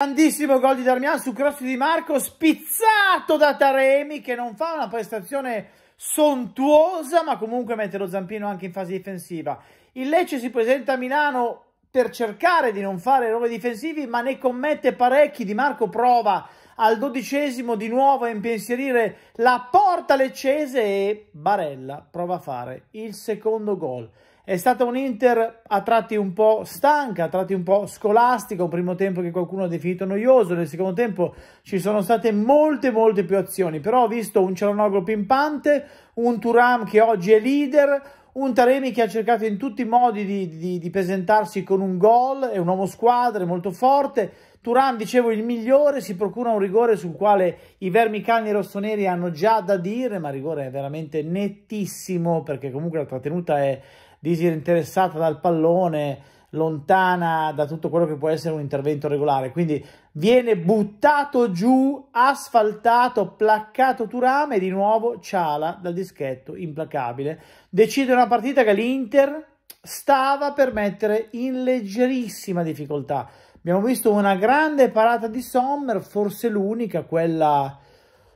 Grandissimo gol di Darmian su cross di Marco, spizzato da Taremi che non fa una prestazione sontuosa ma comunque mette lo zampino anche in fase difensiva. Il Lecce si presenta a Milano per cercare di non fare errori difensivi ma ne commette parecchi, Di Marco prova al dodicesimo di nuovo a impensierire la porta leccese e Barella prova a fare il secondo gol. È stata un Inter a tratti un po' stanca, a tratti un po' scolastica, un primo tempo che qualcuno ha definito noioso, nel secondo tempo ci sono state molte molte più azioni, però ho visto un Cialanoglu pimpante, un Turam che oggi è leader, un Taremi che ha cercato in tutti i modi di, di, di presentarsi con un gol, è un uomo squadra, è molto forte. Turam dicevo, il migliore, si procura un rigore sul quale i vermicani rossoneri hanno già da dire, ma il rigore è veramente nettissimo perché comunque la trattenuta è disinteressata dal pallone, lontana da tutto quello che può essere un intervento regolare. Quindi viene buttato giù, asfaltato, placcato Turame e di nuovo Ciala dal dischetto implacabile. Decide una partita che l'Inter stava per mettere in leggerissima difficoltà. Abbiamo visto una grande parata di Sommer, forse l'unica, quella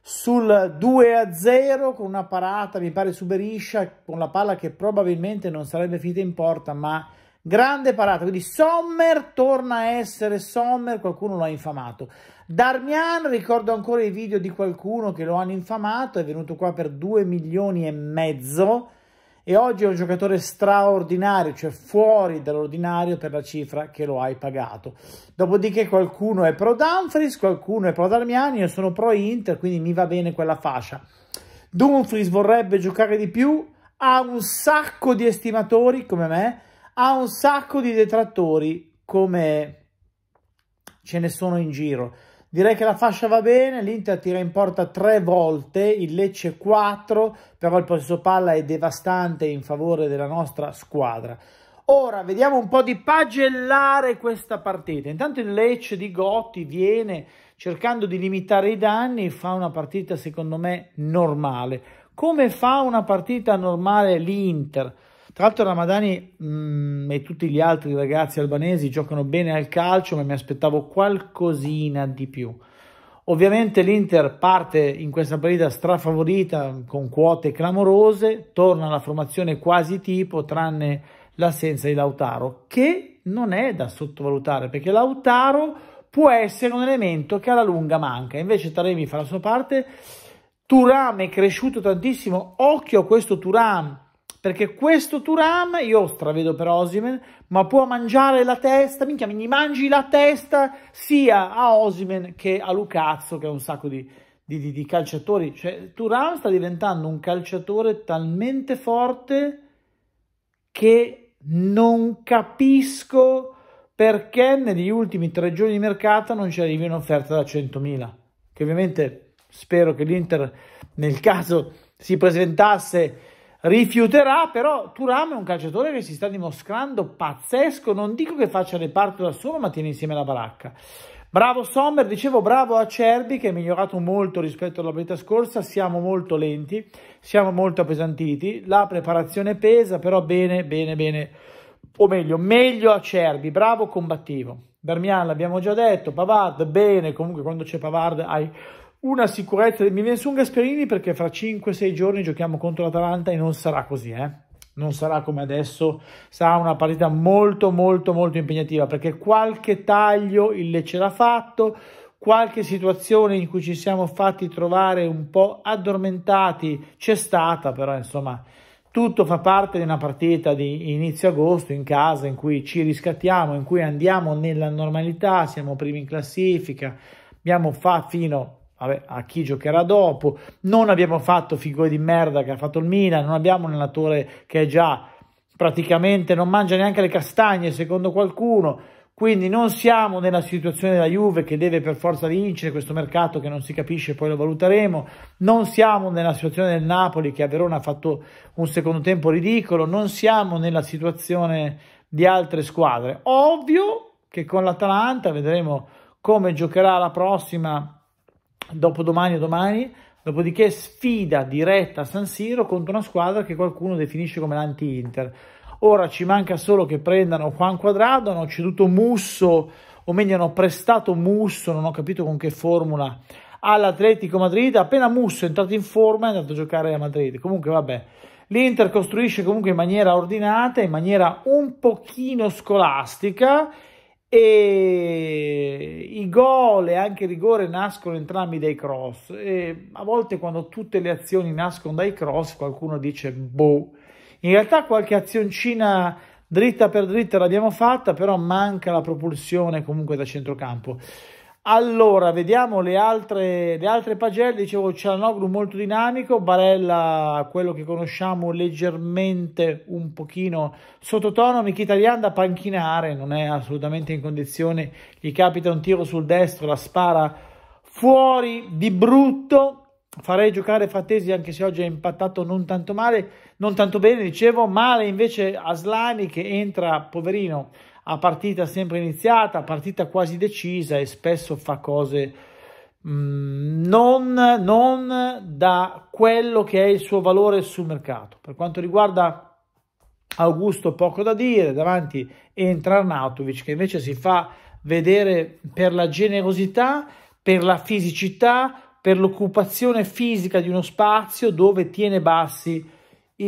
sul 2 0 con una parata, mi pare su Beriscia, con la palla che probabilmente non sarebbe finita in porta, ma grande parata. Quindi Sommer torna a essere Sommer, qualcuno lo ha infamato. Darmian, ricordo ancora i video di qualcuno che lo hanno infamato, è venuto qua per 2 milioni e mezzo e oggi è un giocatore straordinario, cioè fuori dall'ordinario per la cifra che lo hai pagato. Dopodiché qualcuno è pro Dumfries, qualcuno è pro Darmiani, io sono pro Inter, quindi mi va bene quella fascia. Dumfries vorrebbe giocare di più, ha un sacco di estimatori come me, ha un sacco di detrattori come ce ne sono in giro. Direi che la fascia va bene, l'Inter tira in porta tre volte, il Lecce quattro, però il possesso palla è devastante in favore della nostra squadra. Ora vediamo un po' di pagellare questa partita. Intanto il Lecce di Gotti viene cercando di limitare i danni, e fa una partita secondo me normale. Come fa una partita normale l'Inter? Tra l'altro Ramadani mh, mm, e tutti gli altri ragazzi albanesi giocano bene al calcio, ma mi aspettavo qualcosina di più. Ovviamente l'Inter parte in questa partita strafavorita con quote clamorose, torna alla formazione quasi tipo, tranne l'assenza di Lautaro, che non è da sottovalutare, perché Lautaro può essere un elemento che alla lunga manca. Invece Taremi fa la sua parte. Turam è cresciuto tantissimo, occhio a questo Turam perché questo Turam, io stravedo per Osimen, ma può mangiare la testa, minchia, mi mangi la testa sia a Osimen che a Lucazzo, che è un sacco di, di, di, di calciatori. Cioè, Turam sta diventando un calciatore talmente forte che non capisco perché negli ultimi tre giorni di mercato non ci arrivi un'offerta da 100.000, che ovviamente spero che l'Inter nel caso si presentasse Rifiuterà però Turam è un calciatore che si sta dimostrando pazzesco, non dico che faccia reparto da solo, ma tiene insieme la baracca. Bravo Sommer, dicevo bravo a Cerbi che è migliorato molto rispetto alla partita scorsa, siamo molto lenti, siamo molto appesantiti, la preparazione pesa, però bene, bene, bene, o meglio, meglio a Cerbi, bravo combattivo. Darmian l'abbiamo già detto, Pavard bene, comunque quando c'è Pavard hai una sicurezza. Mi viene su un Gasperini perché fra 5-6 giorni giochiamo contro l'Atalanta e non sarà così, eh? Non sarà come adesso, sarà una partita molto molto molto impegnativa perché qualche taglio il Lecce l'ha fatto, qualche situazione in cui ci siamo fatti trovare un po' addormentati c'è stata, però insomma tutto fa parte di una partita di inizio agosto in casa in cui ci riscattiamo, in cui andiamo nella normalità, siamo primi in classifica, abbiamo fatto fino a vabbè, a chi giocherà dopo. Non abbiamo fatto figure di merda che ha fatto il Milan, non abbiamo un allenatore che è già praticamente non mangia neanche le castagne, secondo qualcuno. Quindi non siamo nella situazione della Juve che deve per forza vincere questo mercato che non si capisce, poi lo valuteremo. Non siamo nella situazione del Napoli che a Verona ha fatto un secondo tempo ridicolo. Non siamo nella situazione di altre squadre. Ovvio che con l'Atalanta vedremo come giocherà la prossima dopodomani o domani, dopodiché sfida diretta a San Siro contro una squadra che qualcuno definisce come l'anti-Inter. Ora ci manca solo che prendano Juan Quadrado, hanno ceduto Musso, o meglio hanno prestato Musso, non ho capito con che formula, all'Atletico Madrid. Appena Musso è entrato in forma è andato a giocare a Madrid. Comunque vabbè, l'Inter costruisce comunque in maniera ordinata, in maniera un pochino scolastica e gol e anche rigore nascono entrambi dai cross e a volte quando tutte le azioni nascono dai cross qualcuno dice boh. In realtà qualche azioncina dritta per dritta l'abbiamo fatta, però manca la propulsione comunque da centrocampo. Allora, vediamo le altre, le altre pagelle. Dicevo, Cialanoglu molto dinamico, Barella, quello che conosciamo leggermente un pochino sottotono, Mkhitaryan da panchinare, non è assolutamente in condizione, gli capita un tiro sul destro, la spara fuori di brutto. Farei giocare Frattesi anche se oggi è impattato non tanto male non tanto bene, dicevo, male invece Aslani che entra, poverino, a partita sempre iniziata, partita quasi decisa e spesso fa cose mh, mm, non, non da quello che è il suo valore sul mercato. Per quanto riguarda Augusto poco da dire, davanti entra Arnautovic che invece si fa vedere per la generosità, per la fisicità, per l'occupazione fisica di uno spazio dove tiene bassi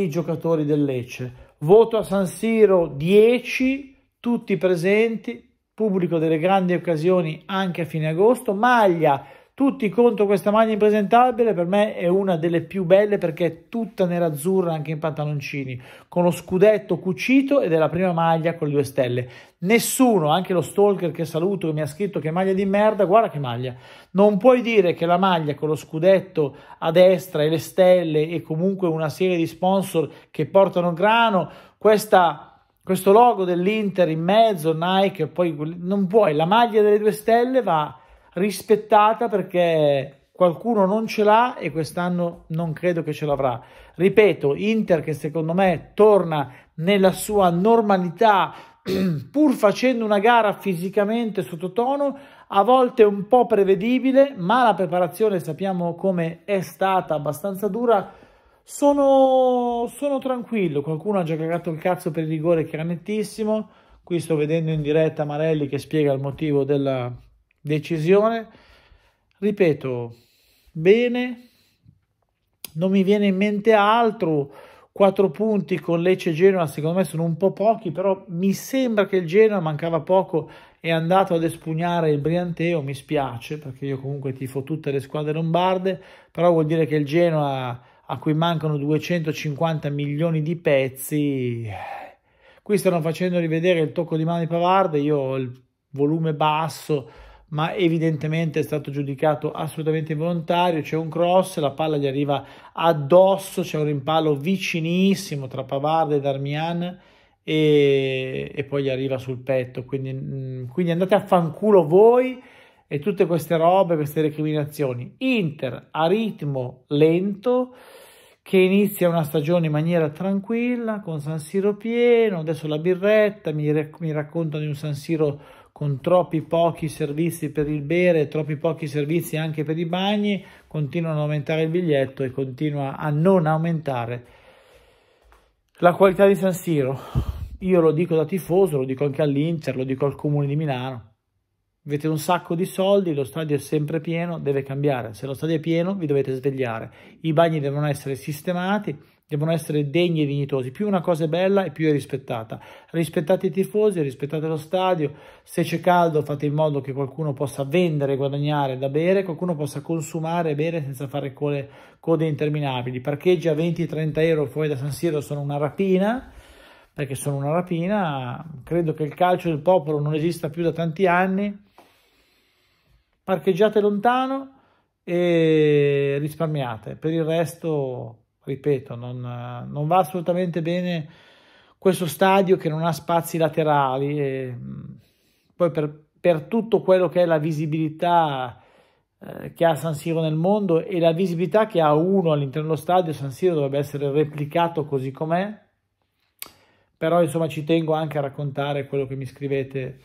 i giocatori del Lecce. Voto a San Siro 10, tutti presenti, pubblico delle grandi occasioni anche a fine agosto, maglia tutti contro questa maglia impresentabile, per me è una delle più belle perché è tutta nerazzurra anche in pantaloncini, con lo scudetto cucito ed è la prima maglia con le due stelle. Nessuno, anche lo stalker che saluto, che mi ha scritto che maglia di merda, guarda che maglia. Non puoi dire che la maglia con lo scudetto a destra e le stelle e comunque una serie di sponsor che portano grano, questa questo logo dell'Inter in mezzo, Nike, poi non puoi, la maglia delle due stelle va rispettata perché qualcuno non ce l'ha e quest'anno non credo che ce l'avrà. Ripeto, Inter che secondo me torna nella sua normalità pur facendo una gara fisicamente sottotono, a volte un po' prevedibile, ma la preparazione sappiamo come è stata abbastanza dura. Sono, sono tranquillo, qualcuno ha già cagato il cazzo per il rigore che era nettissimo. Qui sto vedendo in diretta Marelli che spiega il motivo della, decisione. Ripeto, bene, non mi viene in mente altro. Quattro punti con Lecce e Genoa secondo me sono un po' pochi, però mi sembra che il Genoa mancava poco, è andato ad espugnare il Brianteo, mi spiace perché io comunque tifo tutte le squadre lombarde, però vuol dire che il Genoa a cui mancano 250 milioni di pezzi, qui stanno facendo rivedere il tocco di mano di Pavard, io ho il volume basso, ma evidentemente è stato giudicato assolutamente involontario, c'è un cross, la palla gli arriva addosso, c'è un rimpallo vicinissimo tra Pavard e Darmian e, e poi gli arriva sul petto, quindi, mm, quindi andate a fanculo voi e tutte queste robe, queste recriminazioni. Inter a ritmo lento che inizia una stagione in maniera tranquilla con San Siro pieno, adesso la birretta, mi, mi raccontano di un San Siro con troppi pochi servizi per il bere, troppi pochi servizi anche per i bagni, continuano ad aumentare il biglietto e continua a non aumentare la qualità di San Siro. Io lo dico da tifoso, lo dico anche all'Inter, lo dico al Comune di Milano. Avete un sacco di soldi, lo stadio è sempre pieno, deve cambiare. Se lo stadio è pieno vi dovete svegliare. I bagni devono essere sistemati, devono essere degni e dignitosi. Più una cosa è bella e più è rispettata. Rispettate i tifosi, rispettate lo stadio, se c'è caldo fate in modo che qualcuno possa vendere, guadagnare da bere, qualcuno possa consumare e bere senza fare code, code interminabili. Parcheggi a 20-30 euro fuori da San Siro sono una rapina, perché sono una rapina, credo che il calcio del popolo non esista più da tanti anni. Parcheggiate lontano e risparmiate, per il resto ripeto, non, non, va assolutamente bene questo stadio che non ha spazi laterali. E poi per, per tutto quello che è la visibilità eh, che ha San Siro nel mondo e la visibilità che ha uno all'interno dello stadio, San Siro dovrebbe essere replicato così com'è. Però insomma ci tengo anche a raccontare quello che mi scrivete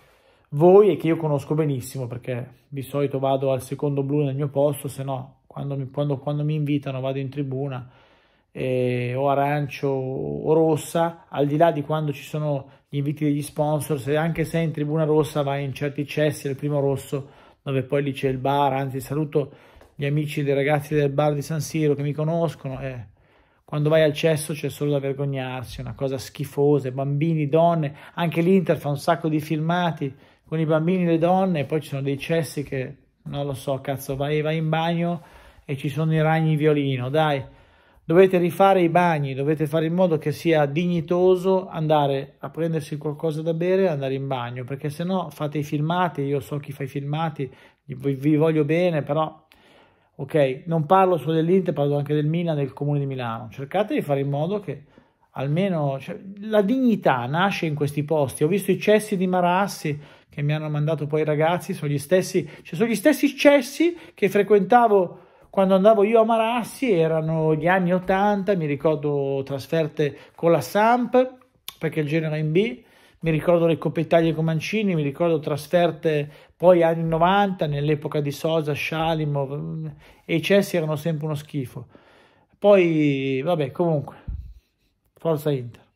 voi e che io conosco benissimo perché di solito vado al secondo blu nel mio posto, se no quando mi, quando, quando mi invitano vado in tribuna eh, o arancio o rossa, al di là di quando ci sono gli inviti degli sponsor, se anche se in tribuna rossa vai in certi cessi al primo rosso, dove poi lì c'è il bar, anzi saluto gli amici dei ragazzi del bar di San Siro che mi conoscono, eh, quando vai al cesso c'è solo da vergognarsi, una cosa schifosa, bambini, donne, anche l'Inter fa un sacco di filmati con i bambini e le donne, e poi ci sono dei cessi che, non lo so, cazzo, vai, vai in bagno e ci sono i ragni in violino, dai, dovete rifare i bagni, dovete fare in modo che sia dignitoso andare a prendersi qualcosa da bere e andare in bagno, perché se no fate i filmati, io so chi fa i filmati, vi voglio bene, però ok, non parlo solo dell'Inter, parlo anche del Milan, del Comune di Milano, cercate di fare in modo che almeno cioè, la dignità nasce in questi posti. Ho visto i cessi di Marassi che mi hanno mandato poi i ragazzi, sono gli stessi, cioè sono gli stessi cessi che frequentavo quando andavo io a Marassi erano gli anni 80, mi ricordo trasferte con la Samp, perché il genere in B, mi ricordo le Coppe Italia con Mancini, mi ricordo trasferte poi anni 90, nell'epoca di Sosa, Shalimov, e i Cessi erano sempre uno schifo. Poi, vabbè, comunque, forza Inter.